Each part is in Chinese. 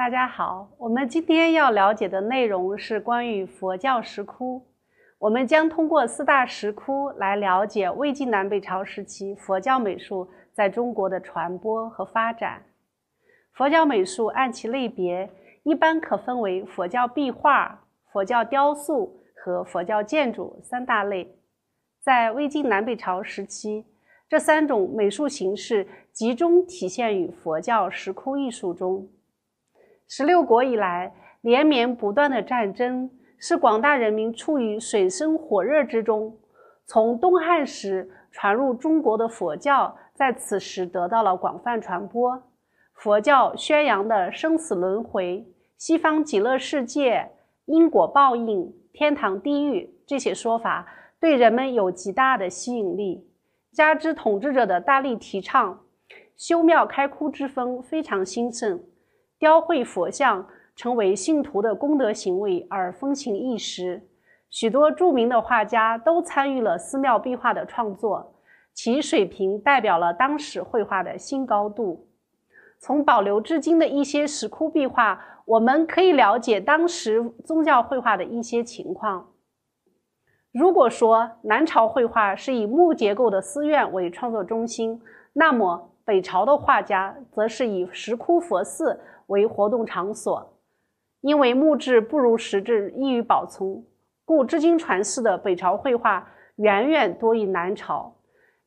大家好，我们今天要了解的内容是关于佛教石窟。我们将通过四大石窟来了解魏晋南北朝时期佛教美术在中国的传播和发展。佛教美术按其类别，一般可分为佛教壁画、佛教雕塑和佛教建筑三大类。在魏晋南北朝时期，这三种美术形式集中体现于佛教石窟艺术中。十六国以来连绵不断的战争，使广大人民处于水深火热之中。从东汉时传入中国的佛教，在此时得到了广泛传播。佛教宣扬的生死轮回、西方极乐世界、因果报应、天堂地狱这些说法，对人们有极大的吸引力。加之统治者的大力提倡，修庙开窟之风非常兴盛。雕绘佛像成为信徒的功德行为而风行一时，许多著名的画家都参与了寺庙壁画的创作，其水平代表了当时绘画的新高度。从保留至今的一些石窟壁画，我们可以了解当时宗教绘画的一些情况。如果说南朝绘画是以木结构的寺院为创作中心，那么北朝的画家则是以石窟佛寺。为活动场所，因为木质不如石质易于保存，故至今传世的北朝绘画远远多于南朝，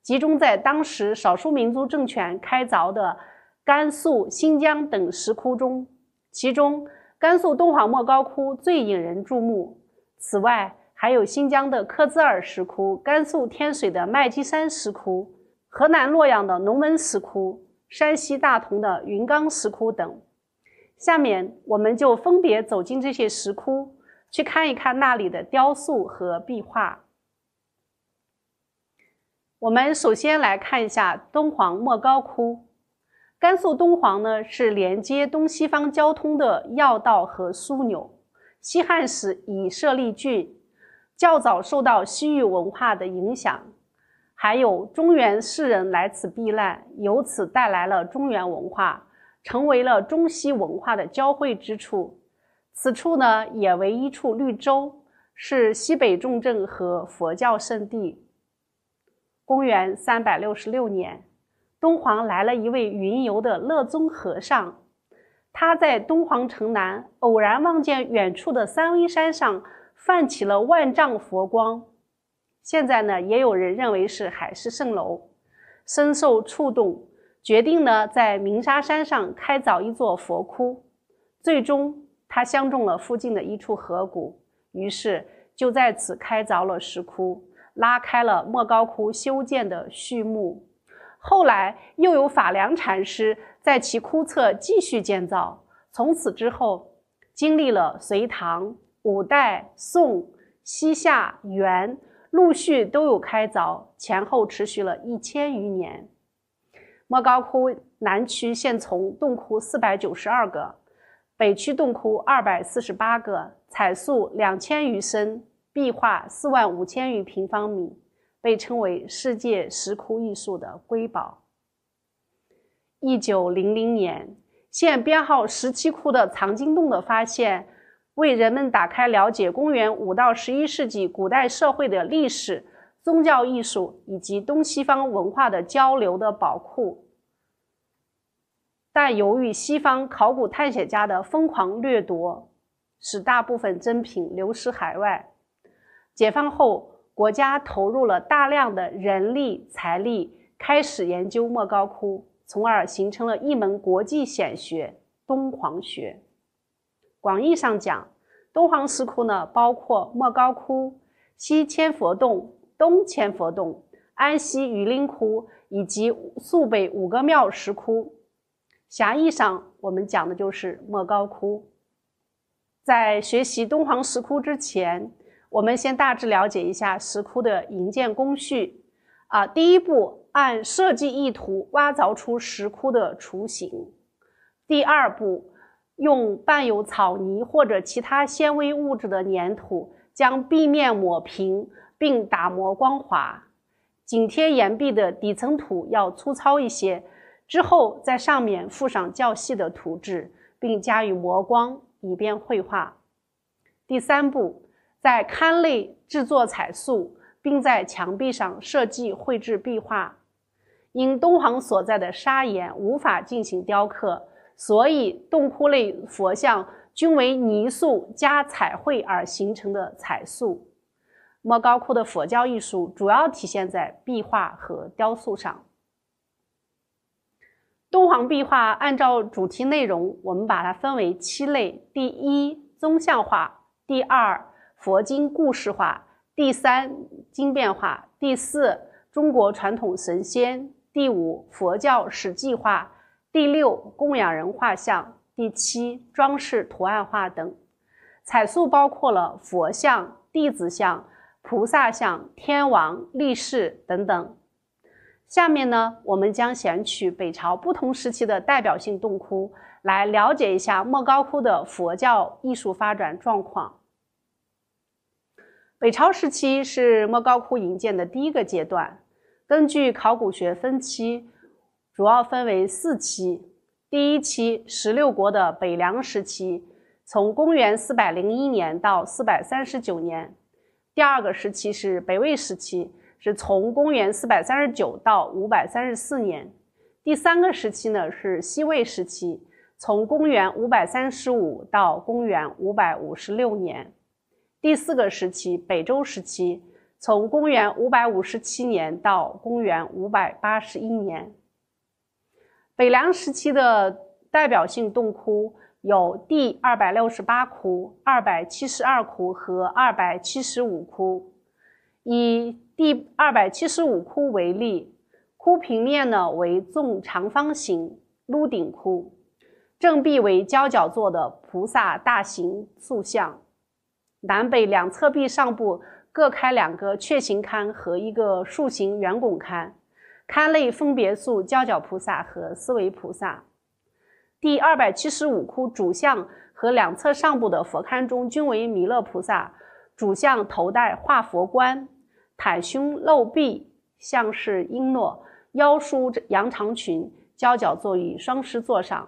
集中在当时少数民族政权开凿的甘肃、新疆等石窟中，其中甘肃敦煌莫高窟最引人注目。此外，还有新疆的克孜尔石窟、甘肃天水的麦积山石窟、河南洛阳的龙门石窟、山西大同的云冈石窟等。下面我们就分别走进这些石窟，去看一看那里的雕塑和壁画。我们首先来看一下敦煌莫高窟。甘肃敦煌呢，是连接东西方交通的要道和枢纽。西汉时已设立郡，较早受到西域文化的影响，还有中原士人来此避难，由此带来了中原文化。成为了中西文化的交汇之处，此处呢也为一处绿洲，是西北重镇和佛教圣地。公元三百六十六年，敦煌来了一位云游的乐宗和尚，他在敦煌城南偶然望见远处的三危山上泛起了万丈佛光，现在呢也有人认为是海市蜃楼，深受触动。决定呢，在鸣沙山上开凿一座佛窟。最终，他相中了附近的一处河谷，于是就在此开凿了石窟，拉开了莫高窟修建的序幕。后来，又有法良禅师在其窟侧继续建造。从此之后，经历了隋唐、五代、宋、西夏、元，陆续都有开凿，前后持续了一千余年。莫高窟南区现存洞窟四百九十二个，北区洞窟二百四十八个，彩塑两千余身，壁画四万五千余平方米，被称为世界石窟艺术的瑰宝。一九零零年，现编号十七窟的藏经洞的发现，为人们打开了解公元五到十一世纪古代社会的历史、宗教、艺术以及东西方文化的交流的宝库。但由于西方考古探险家的疯狂掠夺，使大部分珍品流失海外。解放后，国家投入了大量的人力、财力，开始研究莫高窟，从而形成了一门国际显学——敦煌学。广义上讲，敦煌石窟呢，包括莫高窟、西千佛洞、东千佛洞、安西榆林窟以及肃北五个庙石窟。狭义上，我们讲的就是莫高窟。在学习敦煌石窟之前，我们先大致了解一下石窟的营建工序。啊，第一步，按设计意图挖凿出石窟的雏形。第二步，用伴有草泥或者其他纤维物质的粘土，将壁面抹平并打磨光滑。紧贴岩壁的底层土要粗糙一些。之后，在上面附上较细的土质，并加以磨光，以便绘画。第三步，在龛内制作彩塑，并在墙壁上设计绘制壁画。因敦煌所在的砂岩无法进行雕刻，所以洞窟内佛像均为泥塑加彩绘而形成的彩塑。莫高窟的佛教艺术主要体现在壁画和雕塑上。敦煌壁画按照主题内容，我们把它分为七类：第一，宗像画；第二，佛经故事画；第三，经变画；第四，中国传统神仙；第五，佛教史迹画；第六，供养人画像；第七，装饰图案画等。彩塑包括了佛像、弟子像、菩萨像、天王、力士等等。下面呢，我们将选取北朝不同时期的代表性洞窟，来了解一下莫高窟的佛教艺术发展状况。北朝时期是莫高窟营建的第一个阶段，根据考古学分期，主要分为四期。第一期十六国的北凉时期，从公元四百零一年到四百三十九年。第二个时期是北魏时期。是从公元四百三十九到五百三十四年，第三个时期呢是西魏时期，从公元五百三十五到公元五百五十六年，第四个时期北周时期，从公元五百五十七年到公元五百八十一年。北凉时期的代表性洞窟有第二百六十八窟、二百七十二窟和二百七十五窟。以第二百七十五窟为例，窟平面呢为纵长方形，颅顶窟，正壁为交角座的菩萨大型塑像，南北两侧壁上部各开两个雀形龛和一个树形圆拱龛，龛内分别塑交脚菩萨和思维菩萨。第二百七十五窟主像和两侧上部的佛龛中均为弥勒菩萨，主像头戴化佛冠。袒胸露臂，像是璎珞，腰束羊长裙，交脚坐于双狮座上。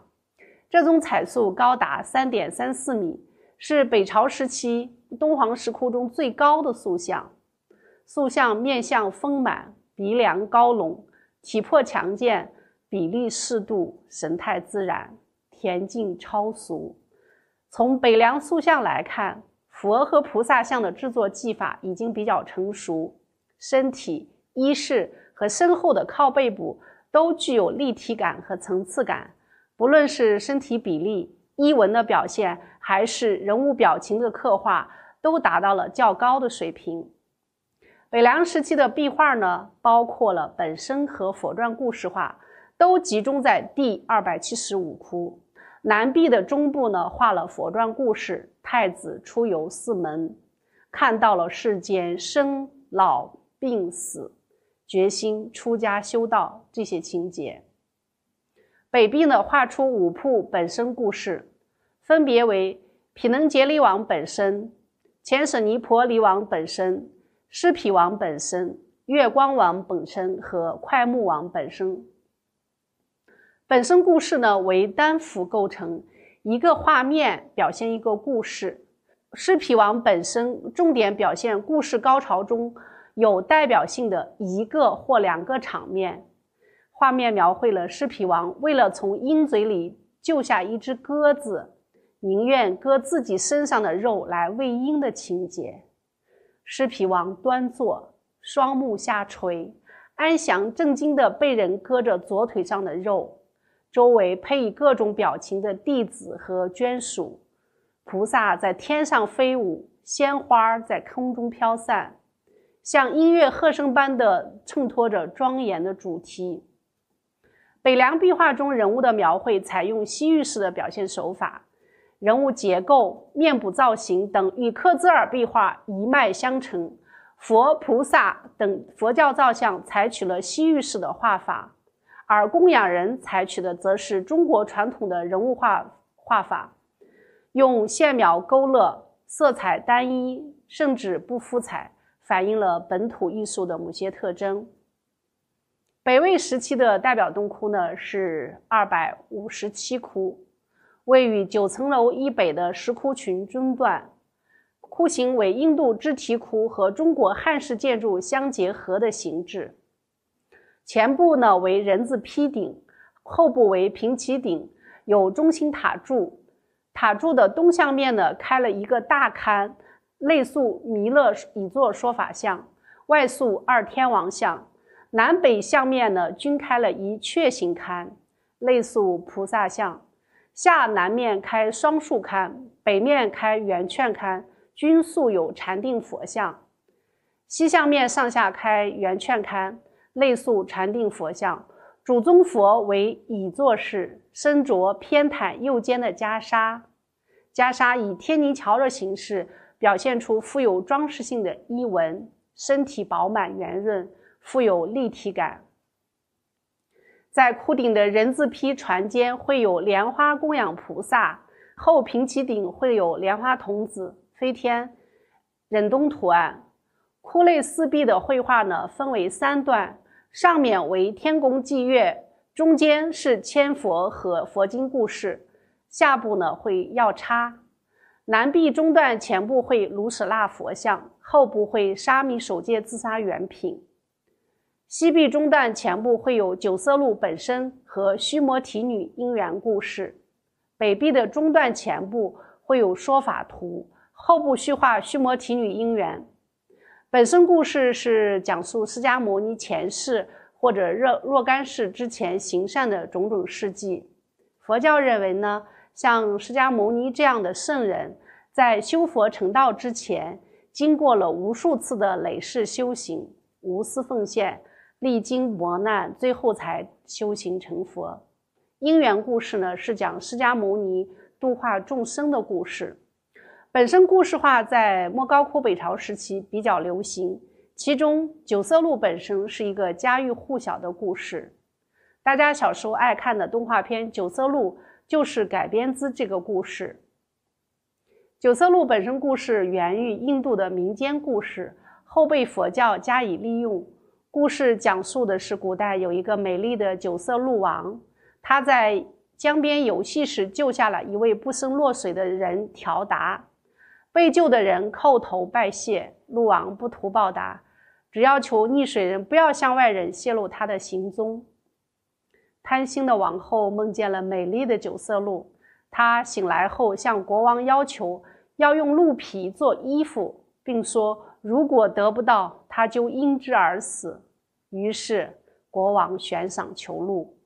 这尊彩塑高达三点三四米，是北朝时期敦煌石窟中最高的塑像。塑像面相丰满，鼻梁高隆，体魄强健，比例适度，神态自然，恬静超俗。从北梁塑像来看，佛和菩萨像的制作技法已经比较成熟。身体、衣饰和身后的靠背部都具有立体感和层次感。不论是身体比例、衣纹的表现，还是人物表情的刻画，都达到了较高的水平。北梁时期的壁画呢，包括了本身和佛传故事画，都集中在第二百七十五窟南壁的中部呢，画了佛传故事《太子出游寺门》，看到了世间生老。病死，决心出家修道这些情节。北壁呢画出五铺本身故事，分别为毗能竭力王本身、前舍尼婆离王本身、尸毗王本身、月光王本身和快木王本身。本身故事呢为单幅构成，一个画面表现一个故事。尸毗王本身重点表现故事高潮中。有代表性的一个或两个场面，画面描绘了尸毗王为了从鹰嘴里救下一只鸽子，宁愿割自己身上的肉来喂鹰的情节。尸毗王端坐，双目下垂，安详正经地被人割着左腿上的肉，周围配以各种表情的弟子和眷属，菩萨在天上飞舞，鲜花在空中飘散。像音乐和声般的衬托着庄严的主题。北梁壁画中人物的描绘采用西域式的表现手法，人物结构、面部造型等与克孜尔壁画一脉相承。佛、菩萨等佛教造像采取了西域式的画法，而供养人采取的则是中国传统的人物画画法，用线描勾勒，色彩单一，甚至不敷彩。反映了本土艺术的某些特征。北魏时期的代表洞窟呢是二百五十七窟，位于九层楼以北的石窟群中段，窟形为印度支提窟和中国汉式建筑相结合的形制，前部呢为人字披顶，后部为平齐顶，有中心塔柱，塔柱的东向面呢开了一个大龛。内塑弥勒以座说法像，外塑二天王像，南北相面呢均开了一阙形龛，内塑菩萨像，下南面开双竖龛，北面开圆券龛，均塑有禅定佛像。西向面上下开圆券龛，内塑禅定佛像。主尊佛为倚座式，身着偏袒右肩的袈裟，袈裟以天宁桥的形式。表现出富有装饰性的衣纹，身体饱满圆润，富有立体感。在窟顶的人字批船间会有莲花供养菩萨，后平起顶会有莲花童子、飞天、忍冬图案。窟内四壁的绘画呢，分为三段：上面为天宫祭月，中间是千佛和佛经故事，下部呢会要插。南壁中段前部绘卢舍那佛像，后部绘沙弥首戒自杀原品。西壁中段前部绘有九色鹿本身和须摩提女因缘故事，北壁的中段前部绘有说法图，后部虚化须摩提女因缘。本身故事是讲述释迦牟尼前世或者若若干世之前行善的种种事迹。佛教认为呢？像释迦牟尼这样的圣人，在修佛成道之前，经过了无数次的累世修行、无私奉献、历经磨难，最后才修行成佛。因缘故事呢，是讲释迦牟尼度化众生的故事。本身故事化在莫高窟北朝时期比较流行，其中九色鹿本身是一个家喻户晓的故事，大家小时候爱看的动画片《九色鹿》。就是改编自这个故事。九色鹿本身故事源于印度的民间故事，后被佛教加以利用。故事讲述的是古代有一个美丽的九色鹿王，他在江边游戏时救下了一位不慎落水的人调达。被救的人叩头拜谢，鹿王不图报答，只要求溺水人不要向外人泄露他的行踪。贪心的王后梦见了美丽的九色鹿，她醒来后向国王要求要用鹿皮做衣服，并说如果得不到，她就因之而死。于是国王悬赏求鹿，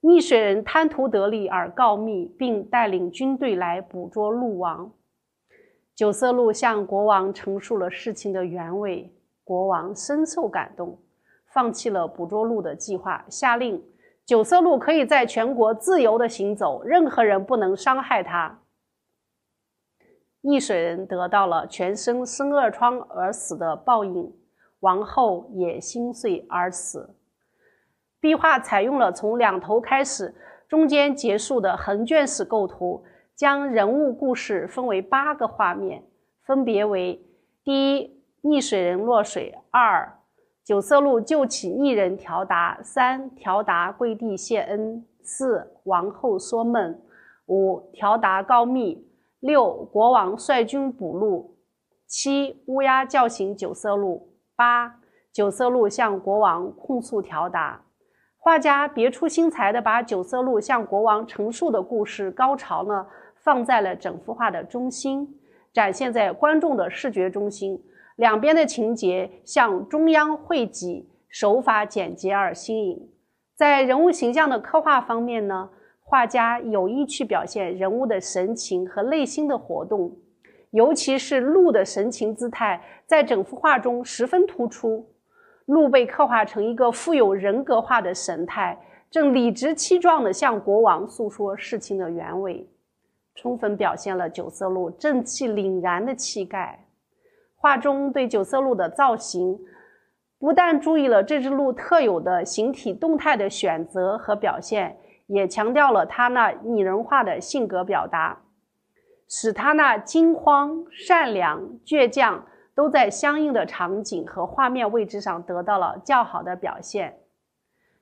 溺水人贪图得利而告密，并带领军队来捕捉鹿王。九色鹿向国王陈述了事情的原委，国王深受感动，放弃了捕捉鹿的计划，下令。九色鹿可以在全国自由的行走，任何人不能伤害它。溺水人得到了全身生恶疮而死的报应，王后也心碎而死。壁画采用了从两头开始，中间结束的横卷式构图，将人物故事分为八个画面，分别为：第一，溺水人落水；二。九色鹿救起一人，调达。三，调达跪地谢恩。四，王后说梦。五，调达告密。六，国王率军捕鹿。七，乌鸦叫醒九色鹿。八，九色鹿向国王控诉调达。画家别出心裁地把九色鹿向国王陈述的故事高潮呢，放在了整幅画的中心，展现在观众的视觉中心。两边的情节向中央汇集，手法简洁而新颖。在人物形象的刻画方面呢，画家有意去表现人物的神情和内心的活动，尤其是鹿的神情姿态，在整幅画中十分突出。鹿被刻画成一个富有人格化的神态，正理直气壮地向国王诉说事情的原委，充分表现了九色鹿正气凛然的气概。画中对九色鹿的造型，不但注意了这只鹿特有的形体动态的选择和表现，也强调了它那拟人化的性格表达，使它那惊慌、善良、倔强，都在相应的场景和画面位置上得到了较好的表现。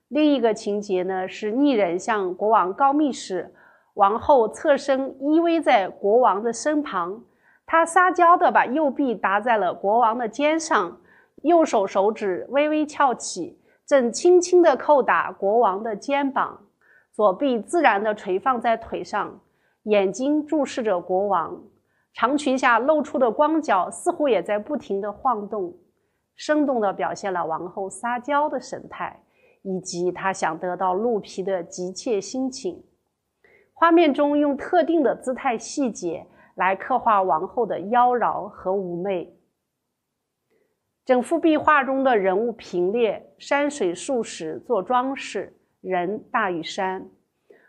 另一个情节呢，是逆人向国王告密时，王后侧身依偎在国王的身旁。她撒娇地把右臂搭在了国王的肩上，右手手指微微翘起，正轻轻地叩打国王的肩膀；左臂自然地垂放在腿上，眼睛注视着国王。长裙下露出的光脚似乎也在不停地晃动，生动地表现了王后撒娇的神态以及她想得到鹿皮的急切心情。画面中用特定的姿态细节。来刻画王后的妖娆和妩媚。整幅壁画中的人物平列，山水、树石做装饰，人大于山，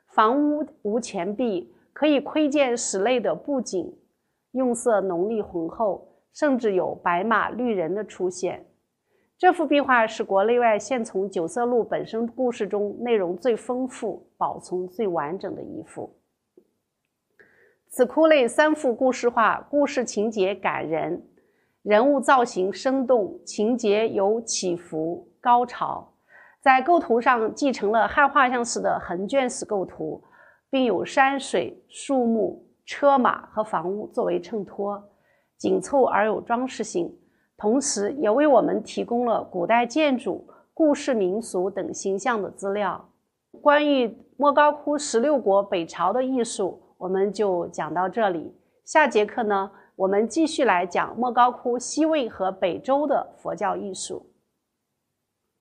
房屋无前壁，可以窥见室内的布景，用色浓丽浑厚，甚至有白马绿人的出现。这幅壁画是国内外现存《九色鹿》本身故事中内容最丰富、保存最完整的一幅。此窟内三幅故事画，故事情节感人，人物造型生动，情节有起伏高潮。在构图上继承了汉画像石的横卷式构图，并有山水、树木、车马和房屋作为衬托，紧凑而有装饰性。同时，也为我们提供了古代建筑、故事、民俗等形象的资料。关于莫高窟十六国北朝的艺术。我们就讲到这里。下节课呢，我们继续来讲莫高窟西魏和北周的佛教艺术。